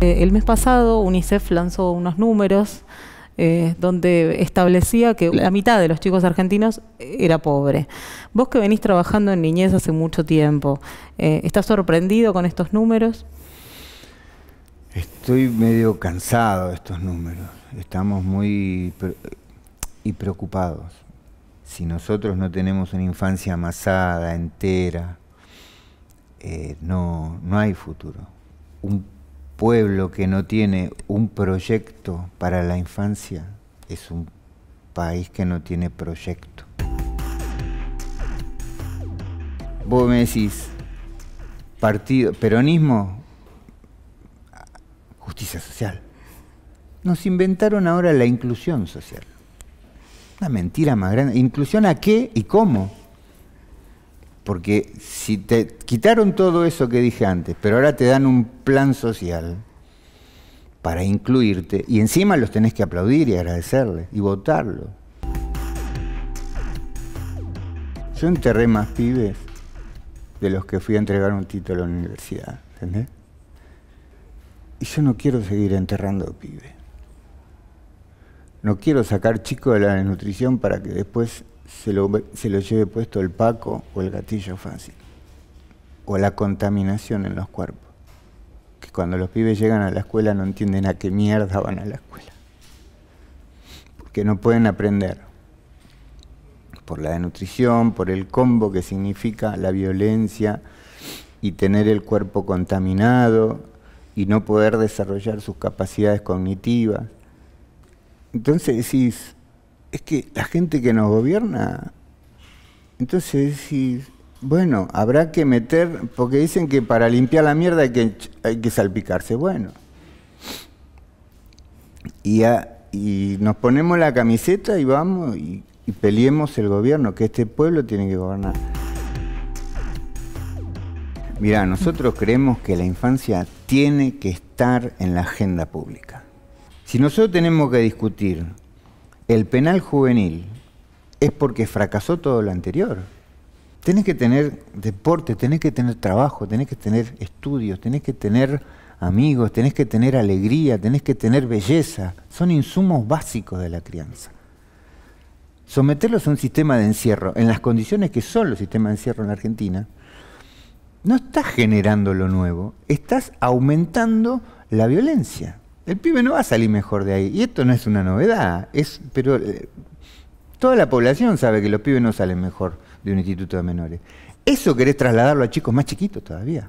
Eh, el mes pasado UNICEF lanzó unos números eh, donde establecía que la mitad de los chicos argentinos era pobre. Vos que venís trabajando en niñez hace mucho tiempo, eh, ¿estás sorprendido con estos números? Estoy medio cansado de estos números. Estamos muy y preocupados. Si nosotros no tenemos una infancia amasada, entera, no, hay futuro pueblo que no tiene un proyecto para la infancia es un país que no tiene proyecto. Vos me decís, partido, peronismo, justicia social. Nos inventaron ahora la inclusión social. Una mentira más grande. ¿Inclusión a qué y cómo? Porque si te quitaron todo eso que dije antes, pero ahora te dan un plan social para incluirte, y encima los tenés que aplaudir y agradecerles y votarlo. Yo enterré más pibes de los que fui a entregar un título en la universidad, ¿entendés? Y yo no quiero seguir enterrando pibes. No quiero sacar chicos de la desnutrición para que después se lo, lleve puesto el paco o el gatillo fácil, o la contaminación en los cuerpos que cuando los pibes llegan a la escuela no entienden a qué mierda van a la escuela. Porque no pueden aprender. Por la denutrición, por el combo que significa la violencia y tener el cuerpo contaminado y no poder desarrollar sus capacidades cognitivas. Entonces decís, es que la gente que nos gobierna, entonces decís, bueno, habrá que meter, porque dicen que para limpiar la mierda hay que, hay que salpicarse, bueno. Y, y nos ponemos la camiseta y vamos y, peleemos el gobierno, que este pueblo tiene que gobernar. Mira, nosotros creemos que la infancia tiene que estar en la agenda pública. Si nosotros tenemos que discutir el penal juvenil es porque fracasó todo lo anterior. Tenés que tener deporte, tenés que tener trabajo, tenés que tener estudios, tenés que tener amigos, tenés que tener alegría, tenés que tener belleza. Son insumos básicos de la crianza. Someterlos a un sistema de encierro, en las condiciones que son los sistemas de encierro en Argentina, no estás generando lo nuevo, estás aumentando la violencia el pibe no va a salir mejor de ahí. Y esto no es una novedad, es, pero eh, toda la población sabe que los pibes no salen mejor de un instituto de menores. Eso querés trasladarlo a chicos más chiquitos todavía.